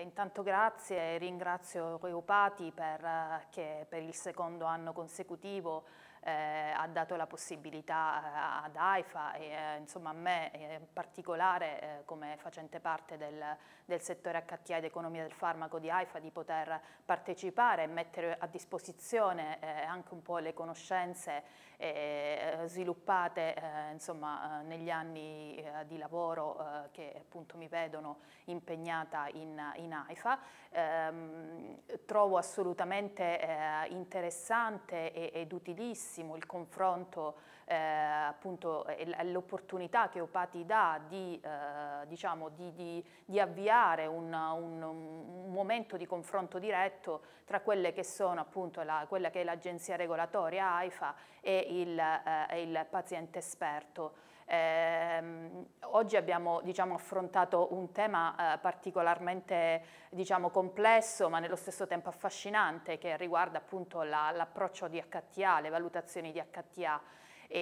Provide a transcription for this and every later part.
intanto grazie e ringrazio Reupati per, che per il secondo anno consecutivo eh, ha dato la possibilità eh, ad AIFA e eh, insomma a me in particolare eh, come facente parte del, del settore HTA ed economia del farmaco di AIFA di poter partecipare e mettere a disposizione eh, anche un po' le conoscenze sviluppate insomma negli anni di lavoro che appunto mi vedono impegnata in, in in AIFA. Ehm, trovo assolutamente eh, interessante e, ed utilissimo il confronto eh, appunto l'opportunità che Opati dà di, eh, diciamo, di, di, di avviare un, un, un, momento di confronto diretto tra quelle che sono appunto la, quella che è l'agenzia regolatoria AIFA e il, eh, il paziente esperto. Eh, oggi abbiamo diciamo, affrontato un tema eh, particolarmente diciamo, complesso ma nello stesso tempo affascinante che riguarda appunto l'approccio di HTA, le valutazioni di HTA. E,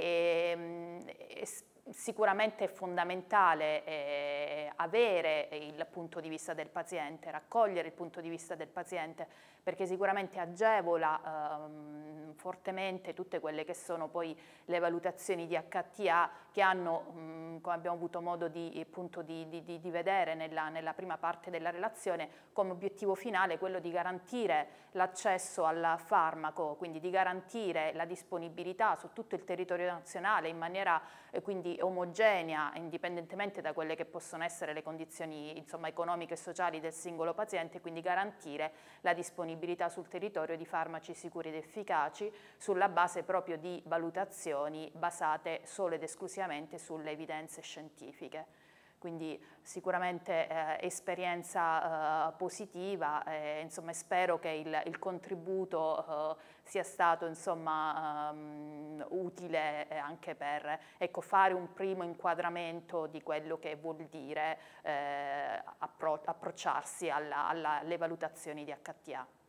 e, mm, sicuramente è fondamentale eh, avere il punto di vista del paziente, raccogliere il punto di vista del paziente, perché sicuramente agevola ehm, fortemente tutte quelle che sono poi le valutazioni di HTA che hanno, come abbiamo avuto modo di, appunto, di, di, di vedere nella, nella, prima parte della relazione, come obiettivo finale quello di garantire l'accesso al farmaco, quindi di garantire la disponibilità su tutto il territorio nazionale in maniera eh, quindi omogenea, indipendentemente da quelle che possono essere le condizioni insomma, economiche e sociali del singolo paziente, quindi garantire la disponibilità sul territorio di farmaci sicuri ed efficaci sulla base proprio di valutazioni basate solo ed esclusivamente sulle evidenze scientifiche quindi sicuramente eh, esperienza eh, positiva e eh, spero che il, il contributo eh, sia stato insomma, um, utile eh, anche per ecco, fare un primo inquadramento di quello che vuol dire eh, appro approcciarsi alla, alla, alle valutazioni di HTA.